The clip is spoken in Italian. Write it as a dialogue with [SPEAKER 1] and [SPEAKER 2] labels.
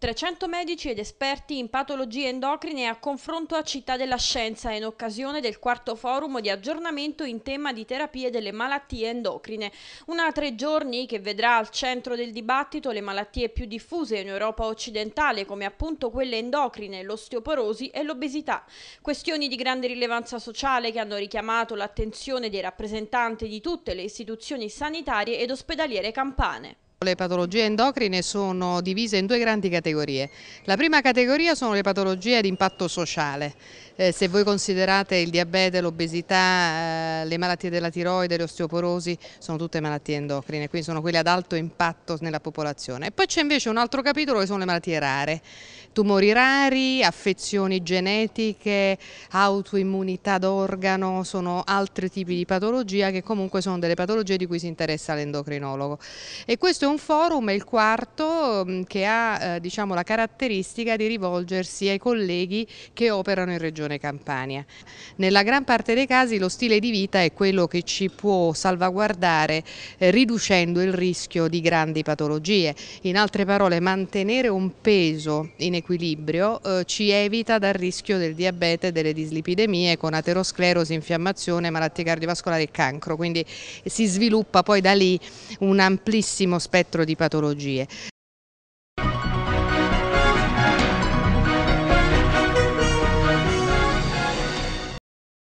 [SPEAKER 1] 300 medici ed esperti in patologie endocrine a confronto a Città della Scienza in occasione del quarto forum di aggiornamento in tema di terapie delle malattie endocrine. Una tre giorni che vedrà al centro del dibattito le malattie più diffuse in Europa occidentale come appunto quelle endocrine, l'osteoporosi e l'obesità. Questioni di grande rilevanza sociale che hanno richiamato l'attenzione dei rappresentanti di tutte le istituzioni sanitarie ed ospedaliere campane.
[SPEAKER 2] Le patologie endocrine sono divise in due grandi categorie. La prima categoria sono le patologie ad impatto sociale. Eh, se voi considerate il diabete, l'obesità, eh, le malattie della tiroide, l'osteoporosi, sono tutte malattie endocrine, quindi sono quelle ad alto impatto nella popolazione. E poi c'è invece un altro capitolo che sono le malattie rare, tumori rari, affezioni genetiche, autoimmunità d'organo, sono altri tipi di patologia che comunque sono delle patologie di cui si interessa l'endocrinologo. E questo è un forum, è il quarto, mm, che ha eh, diciamo, la caratteristica di rivolgersi ai colleghi che operano in Regione Campania. Nella gran parte dei casi lo stile di vita è quello che ci può salvaguardare eh, riducendo il rischio di grandi patologie. In altre parole, mantenere un peso in equilibrio eh, ci evita dal rischio del diabete, e delle dislipidemie con aterosclerosi, infiammazione, malattie cardiovascolari e cancro. Quindi si sviluppa poi da lì un amplissimo spettro spettro di patologie.